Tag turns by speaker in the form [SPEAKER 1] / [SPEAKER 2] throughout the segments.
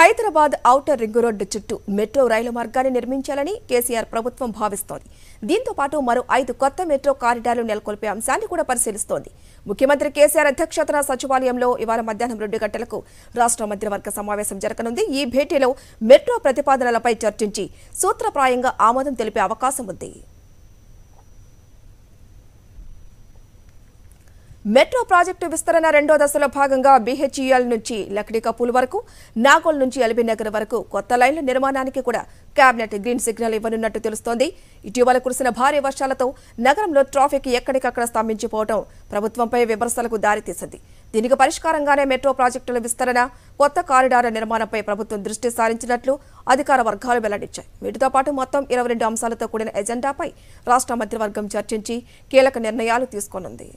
[SPEAKER 1] Hyderabad outer ring road చుట్టూ metro rail మార్గాన్ని నిర్మించాలని కేసీఆర్ ప్రభుత్వం భావిస్తోంది దీంతో పాటు మరో ఐదు కొత్త మెట్రో కారిడార్లు నెలకొల్పే అంశాన్ని కూడా పరిశీలిస్తోంది ముఖ్యమంత్రి కేసీఆర్ అధ్యక్షతన సచివాలయంలో ఇవాళ మధ్యాహ్నం రెండు గంటలకు రాష్ట్ర మంత్రివర్గ సమావేశం జరగనుంది ఈ భేటీలో మెట్రో ప్రతిపాదనలపై చర్చించి సూత్రప్రాయంగా ఆమోదం తెలిపే అవకాశం ఉంది మెట్రో ప్రాజెక్టు విస్తరణ రెండో దశలో భాగంగా బీహెచ్ఈఎల్ e నుంచి లక్డికపూల్ వరకు నాగోల్ నుంచి నగర్ వరకు కొత్త లైన్ల నిర్మాణానికి కూడా కేబినెట్ గ్రీన్ సిగ్నల్ ఇవ్వనున్నట్టు తెలుస్తోంది ఇటీవల కురిసిన భారీ వర్షాలతో నగరంలో ట్రాఫిక్ ఎక్కడికక్కడ స్తంభించిపోవడం ప్రభుత్వంపై విమర్శలకు దారితీసింది దీనికి పరిష్కారంగానే మెట్రో ప్రాజెక్టుల విస్తరణ కొత్త కారిడార్ నిర్మాణంపై ప్రభుత్వం దృష్టి సారించినట్లు అధికార వర్గాలు వెల్లడించాయి వీటితో పాటు మొత్తం ఇరవై రెండు అంశాలతో కూడిన ఎజెండాపై రాష్ట్ర మంత్రివర్గం చర్చించి కీలక నిర్ణయాలు తీసుకోనుంది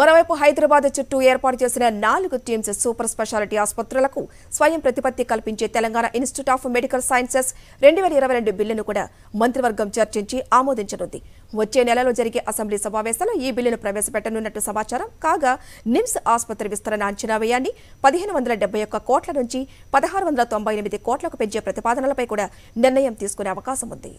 [SPEAKER 1] మరోవైపు హైదరాబాద్ చుట్టూ ఏర్పాటు చేసిన నాలుగు టీమ్స్ సూపర్ స్పెషాలిటీ ఆసుపత్రులకు స్వయం ప్రతిపత్తి కల్పించే Telangana institute of medical sciences రెండు వేల ఇరవై రెండు బిల్లును కూడా మంత్రివర్గం చర్చించి ఆమోదించనుంది వచ్చే నెలలో జరిగే అసెంబ్లీ సమావేశంలో ఈ బిల్లును ప్రవేశపెట్టనున్నట్టు సమాచారం కాగా నిమ్స్ ఆసుపత్రి విస్తరణ అంచనా వ్యయాన్ని పదిహేను వందల డెబ్బై ఒక్క కోట్ల నుంచి పదహారు వందల తొంభై ఎనిమిది కోట్లకు పెంచే ప్రతిపాదనలపై కూడా నిర్ణయం తీసుకునే అవకాశం ఉంది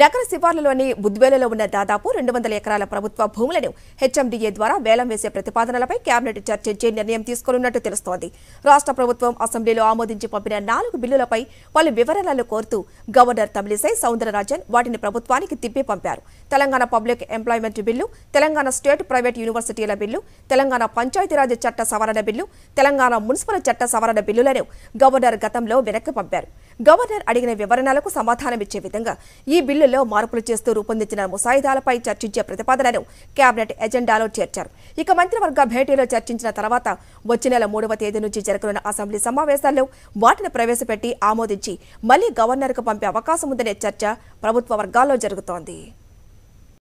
[SPEAKER 1] నగర శివార్లలోని బుద్వేలలో ఉన్న దాదాపు రెండు వందల ఎకరాల ప్రభుత్వ భూములను హెచ్ఎండిఏ ద్వారా వేలం వేసే ప్రతిపాదనలపై కేబినెట్ చర్చించే నిర్ణయం తీసుకోనున్నట్టు తెలుస్తోంది రాష్ట్ర ప్రభుత్వం అసెంబ్లీలో ఆమోదించి పంపిన నాలుగు బిల్లులపై పలు వివరణలు కోరుతూ గవర్నర్ తమిళిసై సౌందరరాజన్ వాటిని ప్రభుత్వానికి తిప్పి పంపారు Telangana public employment bill Telangana state private యూనివర్సిటీల బిల్లు తెలంగాణ పంచాయతీరాజ్ చట్ట సవరణ బిల్లు తెలంగాణ మున్సిపల్ చట్ట సవరణ బిల్లులను గవర్నర్ గతంలో వెనక్కి పంపారు గవర్నర్ అడిగిన వివరణలకు సమాధానమిచ్చే విధంగా ఈ బిల్లులో మార్పులు చేస్తూ రూపొందించిన ముసాయిదాలపై చర్చించే ప్రతిపాదనను కేబినెట్ ఎజెండాలో చేర్చారు ఇక మంత్రివర్గ భేటీలో చర్చించిన తర్వాత వచ్చే నెల మూడవ తేదీ నుంచి జరగనున్న అసెంబ్లీ సమావేశాల్లో వాటిని ప్రవేశపెట్టి ఆమోదించి మళ్లీ గవర్నర్కు పంపే అవకాశం ఉందనే చర్చ ప్రభుత్వ వర్గాల్లో జరుగుతోంది